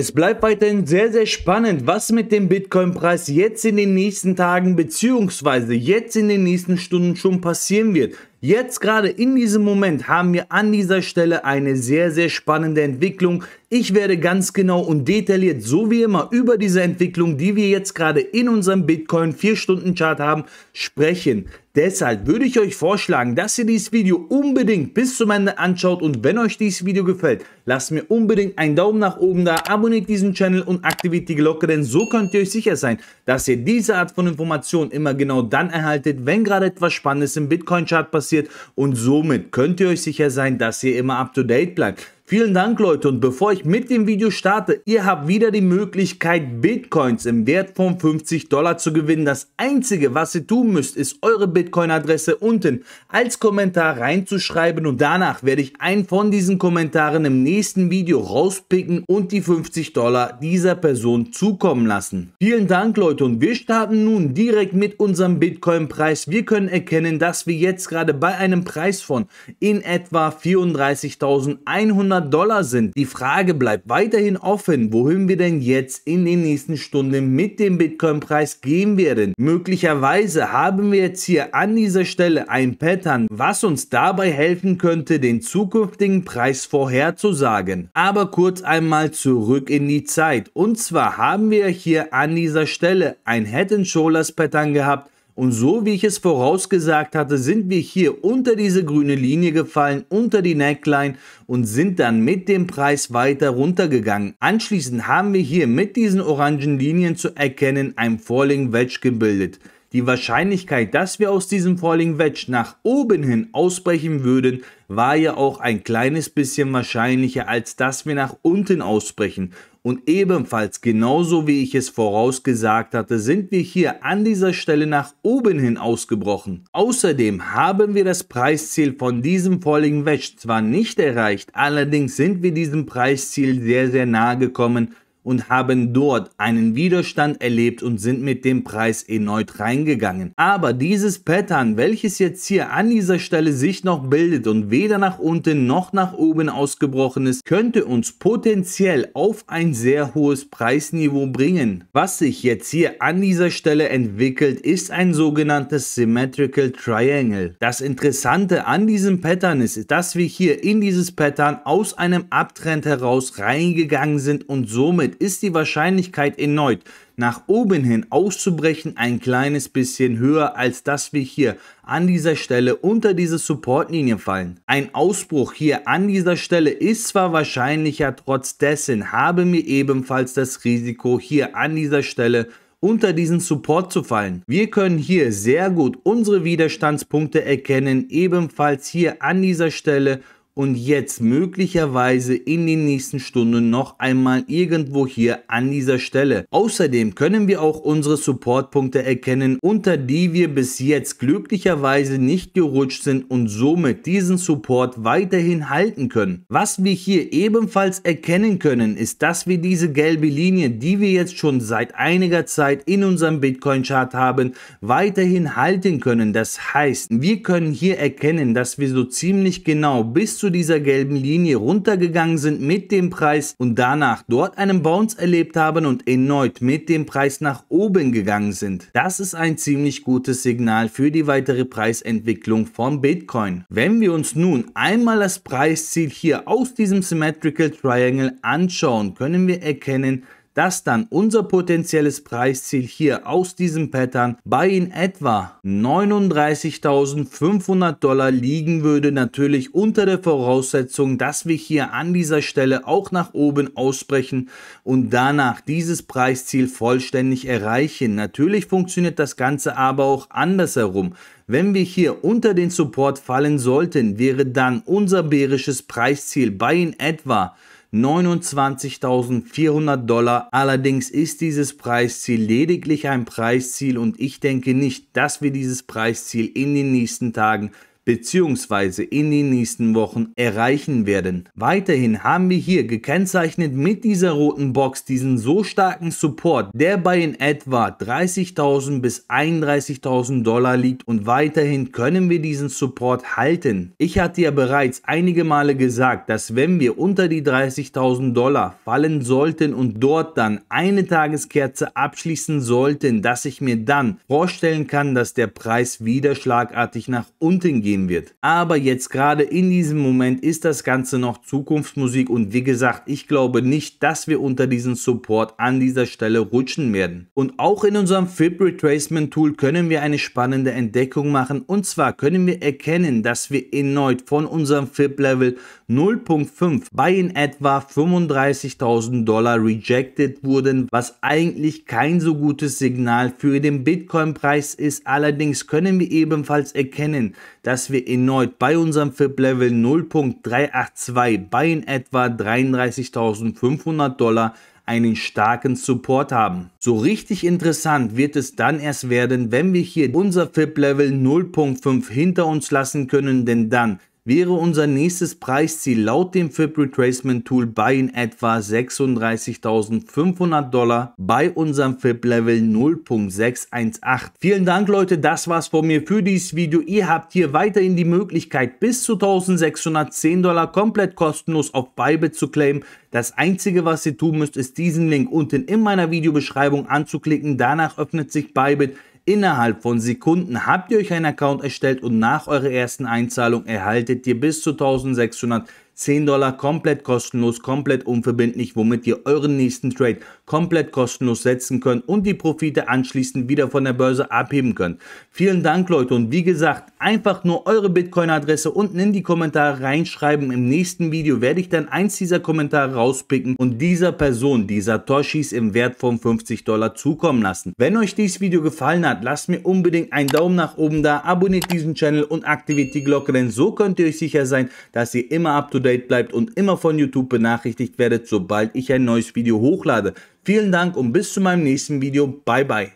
Es bleibt weiterhin sehr, sehr spannend, was mit dem Bitcoin-Preis jetzt in den nächsten Tagen bzw. jetzt in den nächsten Stunden schon passieren wird. Jetzt gerade in diesem Moment haben wir an dieser Stelle eine sehr, sehr spannende Entwicklung. Ich werde ganz genau und detailliert, so wie immer, über diese Entwicklung, die wir jetzt gerade in unserem Bitcoin 4-Stunden-Chart haben, sprechen. Deshalb würde ich euch vorschlagen, dass ihr dieses Video unbedingt bis zum Ende anschaut und wenn euch dieses Video gefällt, lasst mir unbedingt einen Daumen nach oben da, abonniert diesen Channel und aktiviert die Glocke, denn so könnt ihr euch sicher sein, dass ihr diese Art von Informationen immer genau dann erhaltet, wenn gerade etwas Spannendes im Bitcoin-Chart passiert passiert und somit könnt ihr euch sicher sein, dass ihr immer up to date bleibt. Vielen Dank Leute und bevor ich mit dem Video starte, ihr habt wieder die Möglichkeit Bitcoins im Wert von 50 Dollar zu gewinnen. Das einzige was ihr tun müsst ist eure Bitcoin Adresse unten als Kommentar reinzuschreiben und danach werde ich einen von diesen Kommentaren im nächsten Video rauspicken und die 50 Dollar dieser Person zukommen lassen. Vielen Dank Leute und wir starten nun direkt mit unserem Bitcoin Preis. Wir können erkennen, dass wir jetzt gerade bei einem Preis von in etwa 34.100 500 Dollar sind. Die Frage bleibt weiterhin offen, wohin wir denn jetzt in den nächsten Stunden mit dem Bitcoin-Preis gehen werden. Möglicherweise haben wir jetzt hier an dieser Stelle ein Pattern, was uns dabei helfen könnte, den zukünftigen Preis vorherzusagen. Aber kurz einmal zurück in die Zeit. Und zwar haben wir hier an dieser Stelle ein Head and Shoulders Pattern gehabt, und so wie ich es vorausgesagt hatte, sind wir hier unter diese grüne Linie gefallen, unter die Neckline und sind dann mit dem Preis weiter runtergegangen. Anschließend haben wir hier mit diesen orangen Linien zu erkennen ein Falling Wedge gebildet. Die Wahrscheinlichkeit, dass wir aus diesem Falling Wedge nach oben hin ausbrechen würden, war ja auch ein kleines bisschen wahrscheinlicher, als dass wir nach unten ausbrechen. Und ebenfalls, genauso wie ich es vorausgesagt hatte, sind wir hier an dieser Stelle nach oben hin ausgebrochen. Außerdem haben wir das Preisziel von diesem Falling Wedge zwar nicht erreicht, allerdings sind wir diesem Preisziel sehr, sehr nahe gekommen und haben dort einen Widerstand erlebt und sind mit dem Preis erneut reingegangen. Aber dieses Pattern, welches jetzt hier an dieser Stelle sich noch bildet und weder nach unten noch nach oben ausgebrochen ist, könnte uns potenziell auf ein sehr hohes Preisniveau bringen. Was sich jetzt hier an dieser Stelle entwickelt, ist ein sogenanntes Symmetrical Triangle. Das Interessante an diesem Pattern ist, dass wir hier in dieses Pattern aus einem Abtrend heraus reingegangen sind und somit damit ist die Wahrscheinlichkeit erneut nach oben hin auszubrechen ein kleines bisschen höher, als dass wir hier an dieser Stelle unter diese Supportlinie fallen. Ein Ausbruch hier an dieser Stelle ist zwar wahrscheinlicher, trotz dessen haben wir ebenfalls das Risiko hier an dieser Stelle unter diesen Support zu fallen. Wir können hier sehr gut unsere Widerstandspunkte erkennen, ebenfalls hier an dieser Stelle und jetzt möglicherweise in den nächsten Stunden noch einmal irgendwo hier an dieser Stelle. Außerdem können wir auch unsere Supportpunkte erkennen, unter die wir bis jetzt glücklicherweise nicht gerutscht sind und somit diesen Support weiterhin halten können. Was wir hier ebenfalls erkennen können, ist, dass wir diese gelbe Linie, die wir jetzt schon seit einiger Zeit in unserem Bitcoin-Chart haben, weiterhin halten können. Das heißt, wir können hier erkennen, dass wir so ziemlich genau bis zu dieser gelben Linie runtergegangen sind mit dem Preis und danach dort einen Bounce erlebt haben und erneut mit dem Preis nach oben gegangen sind. Das ist ein ziemlich gutes Signal für die weitere Preisentwicklung von Bitcoin. Wenn wir uns nun einmal das Preisziel hier aus diesem Symmetrical Triangle anschauen, können wir erkennen, dass dann unser potenzielles Preisziel hier aus diesem Pattern bei in etwa 39.500 Dollar liegen würde, natürlich unter der Voraussetzung, dass wir hier an dieser Stelle auch nach oben ausbrechen und danach dieses Preisziel vollständig erreichen. Natürlich funktioniert das Ganze aber auch andersherum. Wenn wir hier unter den Support fallen sollten, wäre dann unser bärisches Preisziel bei in etwa 29.400 Dollar. Allerdings ist dieses Preisziel lediglich ein Preisziel und ich denke nicht, dass wir dieses Preisziel in den nächsten Tagen bzw. in den nächsten Wochen erreichen werden. Weiterhin haben wir hier gekennzeichnet mit dieser roten Box diesen so starken Support, der bei in etwa 30.000 bis 31.000 Dollar liegt und weiterhin können wir diesen Support halten. Ich hatte ja bereits einige Male gesagt, dass wenn wir unter die 30.000 Dollar fallen sollten und dort dann eine Tageskerze abschließen sollten, dass ich mir dann vorstellen kann, dass der Preis wieder schlagartig nach unten geht gehen wird. Aber jetzt gerade in diesem Moment ist das Ganze noch Zukunftsmusik und wie gesagt, ich glaube nicht, dass wir unter diesen Support an dieser Stelle rutschen werden. Und auch in unserem FIB Retracement Tool können wir eine spannende Entdeckung machen und zwar können wir erkennen, dass wir erneut von unserem FIB Level 0.5 bei in etwa 35.000 Dollar rejected wurden, was eigentlich kein so gutes Signal für den Bitcoin-Preis ist. Allerdings können wir ebenfalls erkennen, dass wir erneut bei unserem FIP-Level 0.382 bei in etwa 33.500 Dollar einen starken Support haben. So richtig interessant wird es dann erst werden, wenn wir hier unser FIP-Level 0.5 hinter uns lassen können, denn dann wäre unser nächstes Preisziel laut dem FIP Retracement Tool bei in etwa 36.500 Dollar bei unserem FIP Level 0.618. Vielen Dank Leute, das war's von mir für dieses Video. Ihr habt hier weiterhin die Möglichkeit bis zu 1.610 Dollar komplett kostenlos auf Bybit zu claimen. Das einzige, was ihr tun müsst, ist diesen Link unten in meiner Videobeschreibung anzuklicken. Danach öffnet sich Bybit Innerhalb von Sekunden habt ihr euch einen Account erstellt und nach eurer ersten Einzahlung erhaltet ihr bis zu 1600 10 Dollar komplett kostenlos, komplett unverbindlich, womit ihr euren nächsten Trade komplett kostenlos setzen könnt und die Profite anschließend wieder von der Börse abheben könnt. Vielen Dank Leute und wie gesagt, einfach nur eure Bitcoin-Adresse unten in die Kommentare reinschreiben. Im nächsten Video werde ich dann eins dieser Kommentare rauspicken und dieser Person, die Satoshis im Wert von 50 Dollar zukommen lassen. Wenn euch dieses Video gefallen hat, lasst mir unbedingt einen Daumen nach oben da, abonniert diesen Channel und aktiviert die Glocke, denn so könnt ihr euch sicher sein, dass ihr immer up to date date bleibt und immer von YouTube benachrichtigt werdet, sobald ich ein neues Video hochlade. Vielen Dank und bis zu meinem nächsten Video. Bye bye.